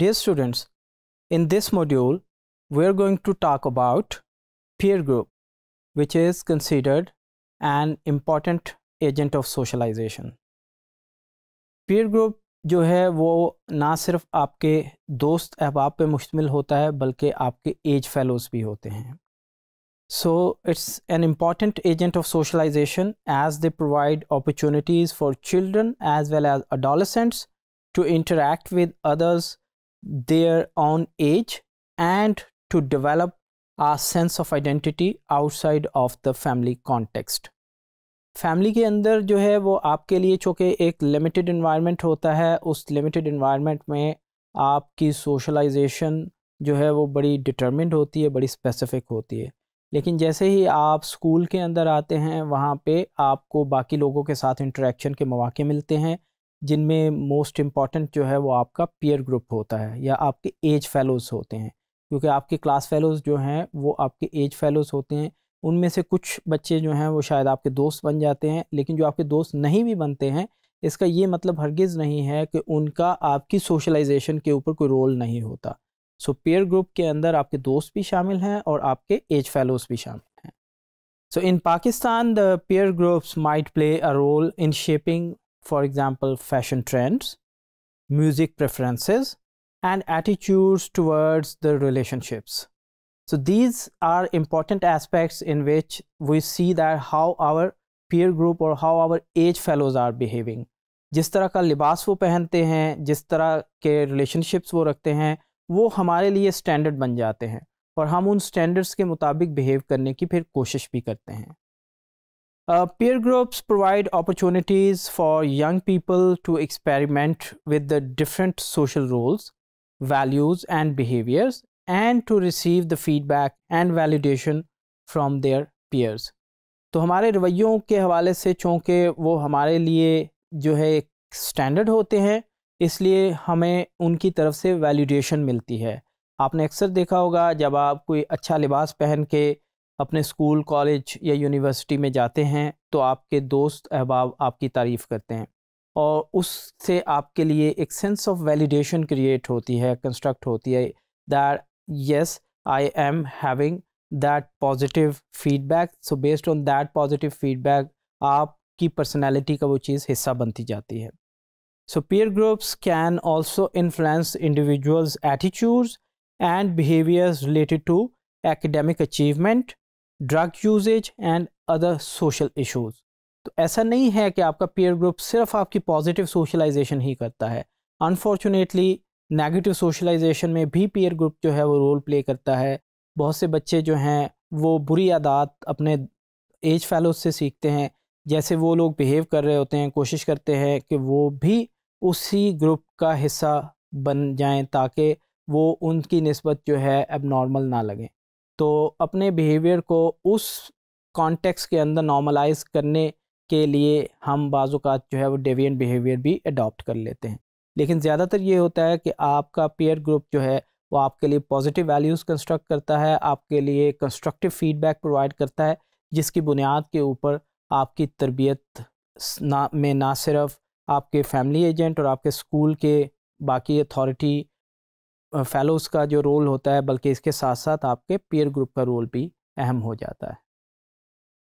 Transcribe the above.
Dear students, in this module, we are going to talk about peer group, which is considered an important agent of socialization. Peer group जो है वो ना सिर्फ आपके दोस्त अहबाब पे मुश्तमिल होता है बल्कि आपके एज फेलोज भी होते हैं so it's an important agent of socialisation as they provide opportunities for children as well as adolescents to interact with others their own age and to develop a sense of identity outside of the family context. Family के अंदर जो है वो आपके लिए चूँकि एक limited environment होता है उस लिमिटेड इन्वायरमेंट में आपकी सोशलाइजेशन जो है वो बड़ी डिटर्मेंट होती है बड़ी स्पेसिफिक होती है लेकिन जैसे ही आप स्कूल के अंदर आते हैं वहाँ पे आपको बाकी लोगों के साथ इंटरेक्शन के मौाक़े मिलते हैं जिनमें मोस्ट इम्पॉर्टेंट जो है वो आपका पीयर ग्रुप होता है या आपके एज फेलोज़ होते हैं क्योंकि आपके क्लास फेलोज़ जो हैं वो आपके एज फेलोज़ होते हैं उनमें से कुछ बच्चे जो हैं वो शायद आपके दोस्त बन जाते हैं लेकिन जो आपके दोस्त नहीं भी बनते हैं इसका ये मतलब हरगिज़ नहीं है कि उनका आपकी सोशलाइजेशन के ऊपर कोई रोल नहीं होता सो पेयर ग्रुप के अंदर आपके दोस्त भी शामिल हैं और आपके एज फेलोज़ भी शामिल हैं so in Pakistan the peer groups might play a role in shaping for example fashion trends, music preferences, and attitudes towards the relationships. So these are important aspects in which we see that how our peer group or how our age fellows are behaving. जिस तरह का लिबास वो पहनते हैं जिस तरह के रिलेशनशिप्स वो रखते हैं वो हमारे लिए स्टैंडर्ड बन जाते हैं और हम उन स्टैंडर्ड्स के मुताबिक बिहेव करने की फिर कोशिश भी करते हैं Uh, peer groups provide opportunities for young people to experiment with the different social roles, values, and behaviors, and to receive the feedback and validation from their peers. तो हमारे रवैयों के हवाले से चूँकि वो हमारे लिए जो है एक स्टैंडर्ड होते हैं इसलिए हमें उनकी तरफ से वैल्यूडेशन मिलती है आपने अक्सर देखा होगा जब आप कोई अच्छा लिबास पहन के अपने स्कूल कॉलेज या यूनिवर्सिटी में जाते हैं तो आपके दोस्त अहबाब आपकी तारीफ़ करते हैं और उससे आपके लिए एक सेंस ऑफ वैलिडेशन क्रिएट होती है कंस्ट्रक्ट होती है that yes I am having that positive feedback so based on that positive feedback आपकी पर्सनैलिटी का वो चीज़ हिस्सा बनती जाती है so peer groups can also influence individuals attitudes and behaviours related to academic achievement drug usage and other social issues तो ऐसा नहीं है कि आपका पीयर ग्रुप सिर्फ आपकी पॉजिटिव सोशलाइजेशन ही करता है अनफॉर्चुनेटली नेगेटिव सोशलाइजेशन में भी पीयर ग्रुप जो है वो रोल प्ले करता है बहुत से बच्चे जो हैं वो बुरी आदत अपने एज फैलोज से सीखते हैं जैसे वो लोग बिहेव कर रहे होते हैं कोशिश करते हैं कि वो भी उसी ग्रुप का हिस्सा बन जाएं ताकि वो उनकी नस्बत जो है अब नॉर्मल ना लगें तो अपने बिहेवियर को उस कॉन्टेक्स के अंदर नॉर्मलाइज करने के लिए हम बाज़ात जो है वो डेवियन बिहेवियर भी अडॉप्ट कर लेते हैं लेकिन ज़्यादातर ये होता है कि आपका पेयर ग्रुप जो है वो आपके लिए पॉजिटिव वैल्यूज़ कंस्ट्रक्ट करता है आपके लिए कंस्ट्रक्टिव फीडबैक प्रोवाइड करता है जिसकी बुनियाद के ऊपर आपकी तरबियत ना में ना सिर्फ आपके फैमिली एजेंट और आपके स्कूल के बाकी अथॉरिटी फेलोज़ का जो रोल होता है बल्कि इसके साथ साथ आपके पीयर ग्रुप का रोल भी अहम हो जाता है